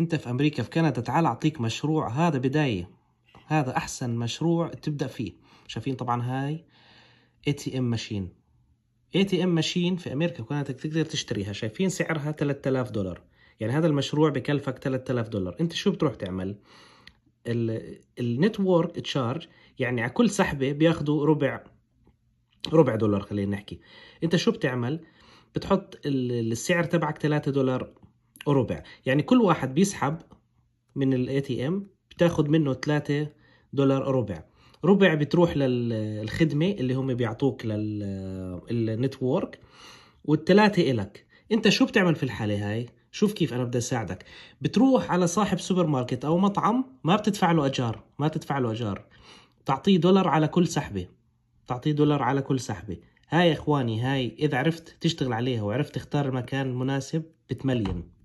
انت في امريكا في كندا تعال اعطيك مشروع هذا بدايه هذا احسن مشروع تبدا فيه شايفين طبعا هاي اي تي ام ماشين اي تي ام ماشين في امريكا كندا تقدر تشتريها شايفين سعرها 3000 دولار يعني هذا المشروع بكلفك 3000 دولار انت شو بتروح تعمل النتورك تشارج يعني على كل سحبه بياخذوا ربع ربع دولار خلينا نحكي انت شو بتعمل بتحط السعر تبعك 3 دولار وربع يعني كل واحد بيسحب من الاي تي ام بتاخذ منه 3 دولار ربع ربع بتروح للخدمة اللي هم بيعطوك للنتورك والثلاثة إلك أنت شو بتعمل في الحالة هاي؟ شوف كيف أنا بدي أساعدك بتروح على صاحب سوبر ماركت أو مطعم ما بتدفع له أجار ما تدفع له أجار تعطيه دولار على كل سحبة تعطيه دولار على كل سحبة هاي إخواني هاي إذا عرفت تشتغل عليها وعرفت تختار المكان المناسب بتملين